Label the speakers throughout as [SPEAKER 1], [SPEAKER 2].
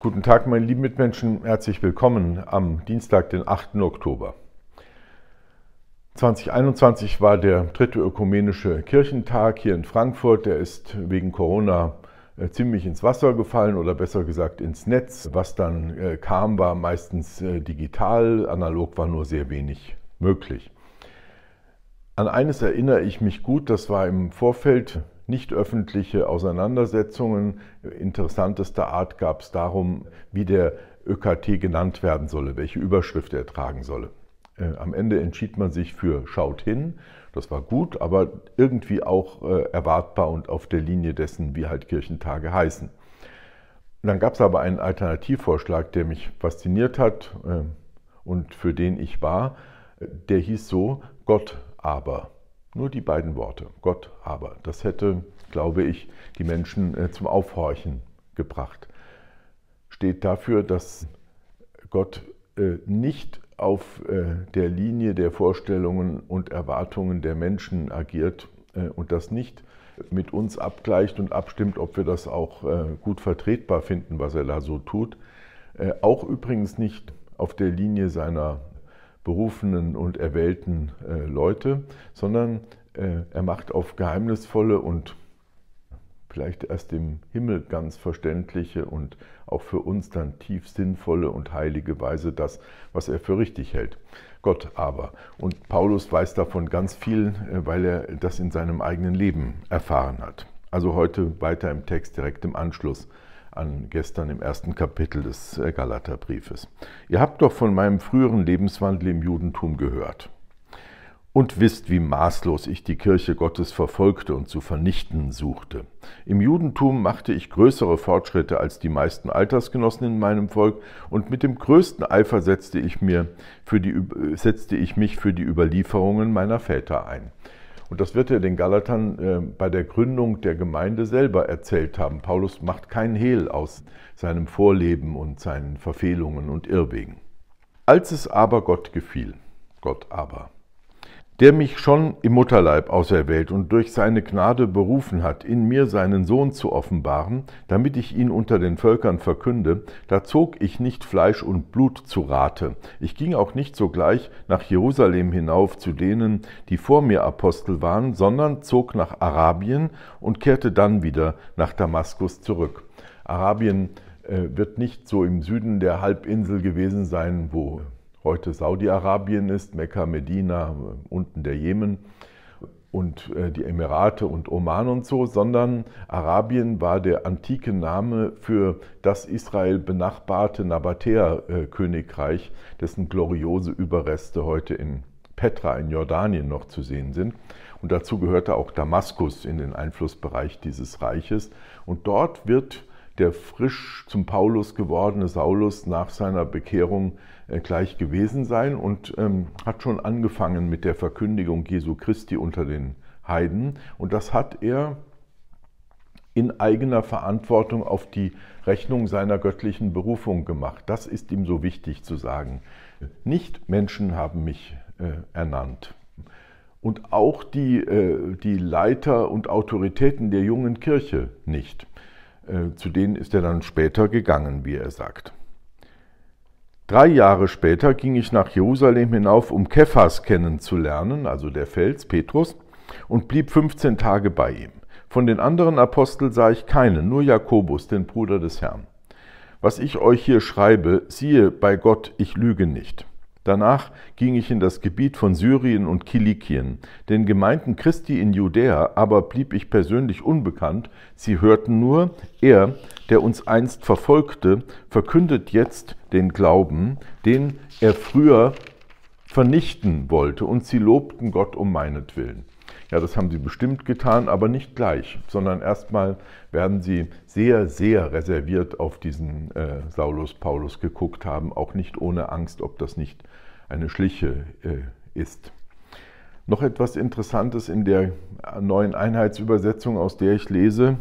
[SPEAKER 1] Guten Tag, meine lieben Mitmenschen, herzlich willkommen am Dienstag, den 8. Oktober. 2021 war der dritte ökumenische Kirchentag hier in Frankfurt. Der ist wegen Corona äh, ziemlich ins Wasser gefallen oder besser gesagt ins Netz. Was dann äh, kam, war meistens äh, digital, analog war nur sehr wenig möglich. An eines erinnere ich mich gut, das war im Vorfeld nicht öffentliche Auseinandersetzungen interessantester Art gab es darum, wie der ÖKT genannt werden solle, welche Überschrift er tragen solle. Äh, am Ende entschied man sich für Schaut hin. Das war gut, aber irgendwie auch äh, erwartbar und auf der Linie dessen, wie halt Kirchentage heißen. Dann gab es aber einen Alternativvorschlag, der mich fasziniert hat äh, und für den ich war. Der hieß so, Gott aber. Nur die beiden Worte, Gott aber. Das hätte, glaube ich, die Menschen äh, zum Aufhorchen gebracht. Steht dafür, dass Gott äh, nicht auf äh, der Linie der Vorstellungen und Erwartungen der Menschen agiert und das nicht mit uns abgleicht und abstimmt, ob wir das auch gut vertretbar finden, was er da so tut. Auch übrigens nicht auf der Linie seiner berufenen und erwählten äh, Leute, sondern äh, er macht auf geheimnisvolle und vielleicht erst dem Himmel ganz verständliche und auch für uns dann tief sinnvolle und heilige Weise das, was er für richtig hält. Gott aber. Und Paulus weiß davon ganz viel, äh, weil er das in seinem eigenen Leben erfahren hat. Also heute weiter im Text direkt im Anschluss an gestern im ersten Kapitel des äh, Galaterbriefes. Ihr habt doch von meinem früheren Lebenswandel im Judentum gehört und wisst, wie maßlos ich die Kirche Gottes verfolgte und zu vernichten suchte. Im Judentum machte ich größere Fortschritte als die meisten Altersgenossen in meinem Volk und mit dem größten Eifer setzte ich, mir für die, setzte ich mich für die Überlieferungen meiner Väter ein. Und das wird er den Galatern äh, bei der Gründung der Gemeinde selber erzählt haben. Paulus macht keinen Hehl aus seinem Vorleben und seinen Verfehlungen und Irrwegen. Als es aber Gott gefiel, Gott aber, der mich schon im Mutterleib auserwählt und durch seine Gnade berufen hat, in mir seinen Sohn zu offenbaren, damit ich ihn unter den Völkern verkünde, da zog ich nicht Fleisch und Blut zu Rate. Ich ging auch nicht sogleich nach Jerusalem hinauf zu denen, die vor mir Apostel waren, sondern zog nach Arabien und kehrte dann wieder nach Damaskus zurück. Arabien äh, wird nicht so im Süden der Halbinsel gewesen sein, wo heute Saudi-Arabien ist, Mekka, Medina, äh, unten der Jemen und äh, die Emirate und Oman und so, sondern Arabien war der antike Name für das Israel benachbarte Nabatäer-Königreich, äh, dessen gloriose Überreste heute in Petra in Jordanien noch zu sehen sind. Und dazu gehörte auch Damaskus in den Einflussbereich dieses Reiches. Und dort wird der frisch zum Paulus gewordene Saulus nach seiner Bekehrung äh, gleich gewesen sein und ähm, hat schon angefangen mit der Verkündigung Jesu Christi unter den Heiden. Und das hat er in eigener Verantwortung auf die Rechnung seiner göttlichen Berufung gemacht. Das ist ihm so wichtig zu sagen. Nicht Menschen haben mich äh, ernannt. Und auch die, äh, die Leiter und Autoritäten der jungen Kirche nicht. Äh, zu denen ist er dann später gegangen, wie er sagt. Drei Jahre später ging ich nach Jerusalem hinauf, um Kephas kennenzulernen, also der Fels, Petrus, und blieb 15 Tage bei ihm. Von den anderen Aposteln sah ich keinen, nur Jakobus, den Bruder des Herrn. Was ich euch hier schreibe, siehe bei Gott, ich lüge nicht. Danach ging ich in das Gebiet von Syrien und Kilikien. Den Gemeinden Christi in Judäa aber blieb ich persönlich unbekannt. Sie hörten nur, er, der uns einst verfolgte, verkündet jetzt den Glauben, den er früher vernichten wollte, und sie lobten Gott um meinetwillen. Ja, das haben sie bestimmt getan, aber nicht gleich, sondern erstmal werden sie sehr, sehr reserviert auf diesen äh, Saulus Paulus geguckt haben, auch nicht ohne Angst, ob das nicht eine Schliche äh, ist. Noch etwas Interessantes in der äh, neuen Einheitsübersetzung, aus der ich lese.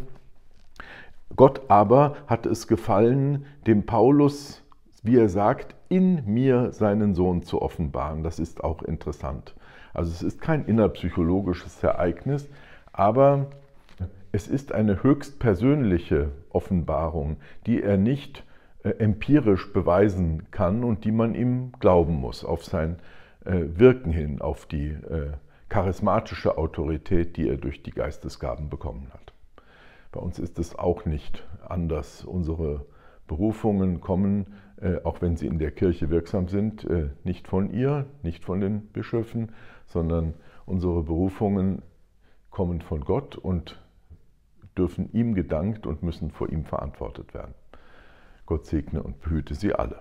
[SPEAKER 1] Gott aber hat es gefallen, dem Paulus, wie er sagt, in mir seinen Sohn zu offenbaren. Das ist auch interessant. Also es ist kein innerpsychologisches Ereignis, aber es ist eine höchst persönliche Offenbarung, die er nicht äh, empirisch beweisen kann und die man ihm glauben muss, auf sein äh, Wirken hin, auf die äh, charismatische Autorität, die er durch die Geistesgaben bekommen hat. Bei uns ist es auch nicht anders. Unsere Berufungen kommen, äh, auch wenn sie in der Kirche wirksam sind, äh, nicht von ihr, nicht von den Bischöfen, sondern unsere Berufungen kommen von Gott und dürfen ihm gedankt und müssen vor ihm verantwortet werden. Gott segne und behüte sie alle.